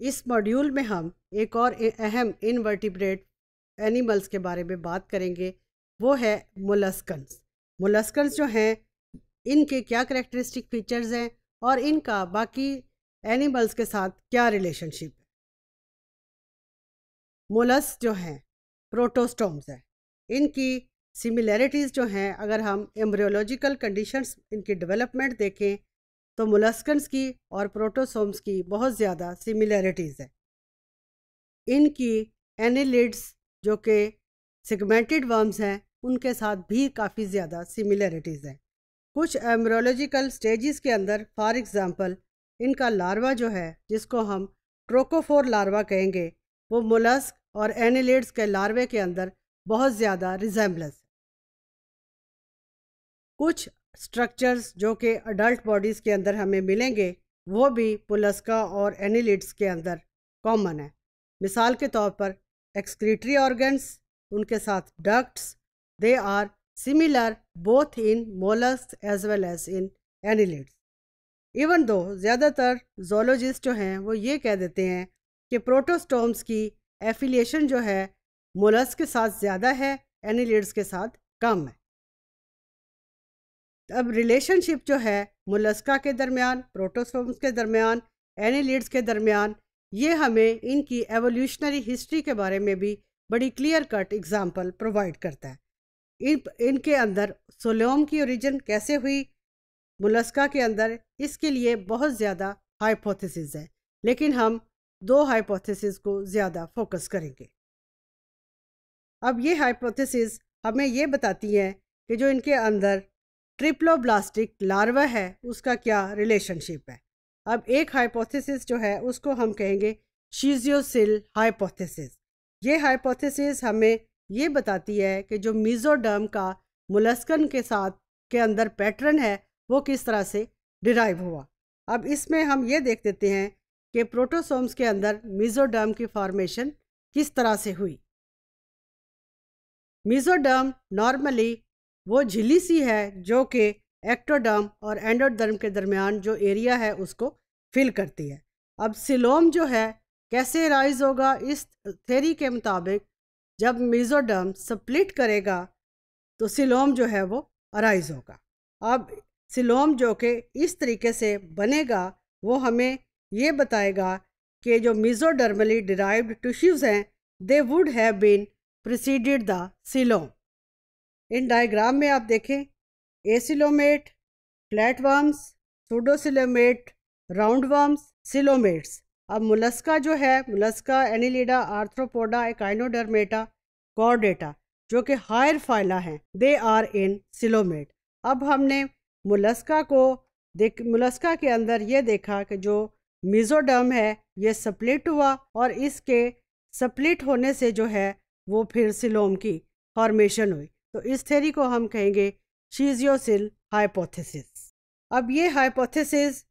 इस मॉड्यूल में हम एक और अहम इनवर्टिब्रेट एनिमल्स के बारे में बात करेंगे वो है मोलस्कन्स मोलस्कन्स जो हैं इनके क्या करेक्टरिस्टिक फीचर्स हैं और इनका बाकी एनिमल्स के साथ क्या रिलेशनशिप है मोलस जो हैं प्रोटोस्टोम्स हैं इनकी सिमिलैरिटीज़ जो हैं अगर हम एम्ब्रियोलॉजिकल कंडीशंस इनकी डेवलपमेंट देखें तो मोलस्कन्स की और प्रोटोसोम्स की बहुत ज़्यादा सिमिलैरिटीज़ है इनकी एनिलिड्स जो कि सिगमेंटेड वर्म्स हैं उनके साथ भी काफ़ी ज़्यादा सिमिलैरिटीज़ हैं कुछ एमरोलॉजिकल स्टेजेस के अंदर फॉर एग्ज़ाम्पल इनका लार्वा जो है जिसको हम ट्रोकोफोर लार्वा कहेंगे वो मुलस्क और एनिलिड्स के लार्वे के अंदर बहुत ज़्यादा है कुछ स्ट्रक्चर्स जो कि अडल्ट बॉडीज़ के अंदर हमें मिलेंगे वो भी पुलस्का और एनिलिड्स के अंदर कॉमन है मिसाल के तौर पर एक्सक्रीटरी ऑर्गन्स उनके साथ ducts they are similar both in molluscs as well as in annelids even though ज़्यादातर जोलॉजिस्ट जो हैं वो ये कह देते हैं कि प्रोटोस्टोम्स की एफिलिएशन जो है मोलस के साथ ज़्यादा है एनिलिड्स के साथ कम है अब रिलेशनशिप जो है मुलस्का के दरमियान प्रोटोसोम्स के दरमियान एनिलिड्स के दरमियान ये हमें इनकी एवोल्यूशनरी हिस्ट्री के बारे में भी बड़ी क्लियर कट एग्जाम्पल प्रोवाइड करता है इन इनके अंदर सोलोम की ओरिजिन कैसे हुई मुलस्का के अंदर इसके लिए बहुत ज़्यादा हाइपोथेसिस है लेकिन हम दो हाइपोथेसिस को ज़्यादा फोकस करेंगे अब ये हाइपोथेसिस हमें ये बताती हैं कि जो इनके अंदर ट्रिप्लोब्लास्टिक लार्वा है उसका क्या रिलेशनशिप है अब एक हाइपोथेसिस जो है उसको हम कहेंगे शीजियोसिल हाइपोथेसिस ये हाइपोथेसिस हमें ये बताती है कि जो मीज़ोडर्म का मुलस्कन के साथ के अंदर पैटर्न है वो किस तरह से डिराइव हुआ अब इसमें हम ये देख देते हैं कि प्रोटोसोम्स के अंदर मीज़ोडर्म की फॉर्मेशन किस तरह से हुई मीज़ोडर्म नॉर्मली वो झिली सी है जो कि एक्टोडर्म और एंडोडर्म के दरमियान जो एरिया है उसको फिल करती है अब सिलोम जो है कैसे राइज होगा इस थेरी के मुताबिक जब मीज़ोडर्म स्प्लिट करेगा तो सिलोम जो है वो अराइज होगा अब सिलोम जो कि इस तरीके से बनेगा वो हमें ये बताएगा कि जो मीज़ोडर्मली डिराइव्ड टिश्यूज़ हैं they would have been preceded the coelom in diagram में आप देखें acoelomate flatworms pseudocoelomate roundworms coelomates अब मुलस्का जो है Mollusca Annelida Arthropoda Echinodermata Chordata जो कि हायर फाइला हैं दे आर इन सिलोमेट अब हमने मुलस्का को देख मुलस्का के अंदर ये देखा कि जो मिजोडर्म है ये सप्लिट हुआ और इसके सप्लिट होने से जो है वो फिर सिलोम की फॉर्मेशन हुई तो इस थेरी को हम कहेंगे शीजियोसिल हाइपोथेसिस अब ये हाइपोथेसिस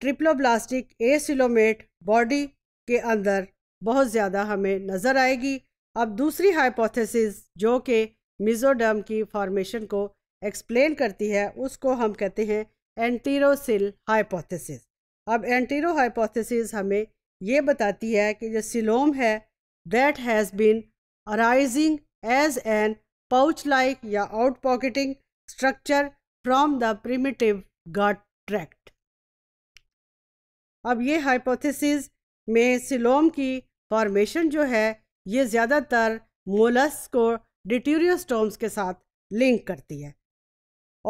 ट्रिप्लोब्लास्टिक एसिलोमेट बॉडी के अंदर बहुत ज़्यादा हमें नज़र आएगी अब दूसरी हाइपोथेसिस जो कि मिजोडम की फॉर्मेशन को एक्सप्लेन करती है उसको हम कहते हैं एंटीरोसिल हाइपोथेसिस अब एंटीरो हाइपोथेसिस हमें ये बताती है कि जो सिलोम है that has been arising as an pouch like या out pocketing structure from the primitive gut tract अब ये हाइपोथेसिस में सिलोम की फॉर्मेशन जो है ये ज़्यादातर मोलस को डिट्यूरियोस्टोम्स के साथ लिंक करती है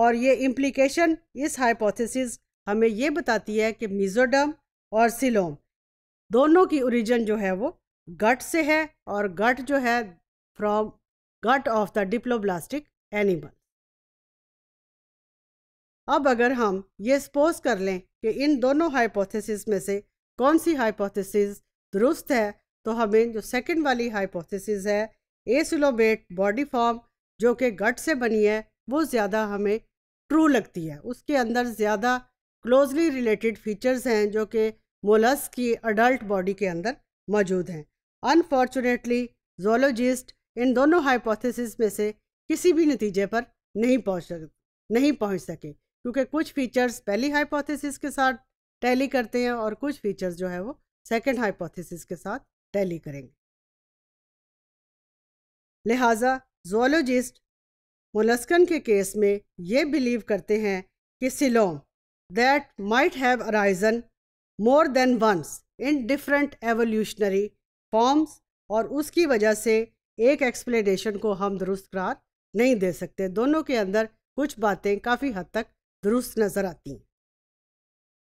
और ये इम्प्लीकेशन इस हाइपोथेसिस हमें ये बताती है कि मिजोडम और सिलोम दोनों की ओरिजिन जो है वो गट से है और गट जो है from gut of the diploblastic animal अब अगर हम ये सपोज कर लें कि इन दोनों हाइपोथेसिस में से कौन सी हाइपोथेसिस दुरुस्त है तो हमें जो सेकंड वाली हाइपोथेसिस है एसिलोबेट बॉडी फॉर्म जो कि गट से बनी है वो ज़्यादा हमें ट्रू लगती है उसके अंदर ज़्यादा क्लोजली रिलेटेड फीचर्स हैं जो कि मोलस की अडल्ट बॉडी के अंदर मौजूद हैं अनफॉर्चुनेटली जोलॉजिस्ट इन दोनों हाइपोथेसिस में से किसी भी नतीजे पर नहीं पहुंच सक नहीं पहुंच सके क्योंकि कुछ फीचर्स पहली हाइपोथेसिस के साथ टैली करते हैं और कुछ फीचर्स जो है वो सेकेंड हाइपोथेसिस के साथ टैली करेंगे लिहाजा जोलोजिस्ट मोलस्कन के केस में ये बिलीव करते हैं कि coelom that might have arisen more than once in different evolutionary forms और उसकी वजह से एक एक्सप्लेनेशन को हम दुरुस्त करार नहीं दे सकते दोनों के अंदर कुछ बातें काफ़ी हद तक दुरुस्त नज़र आती हैं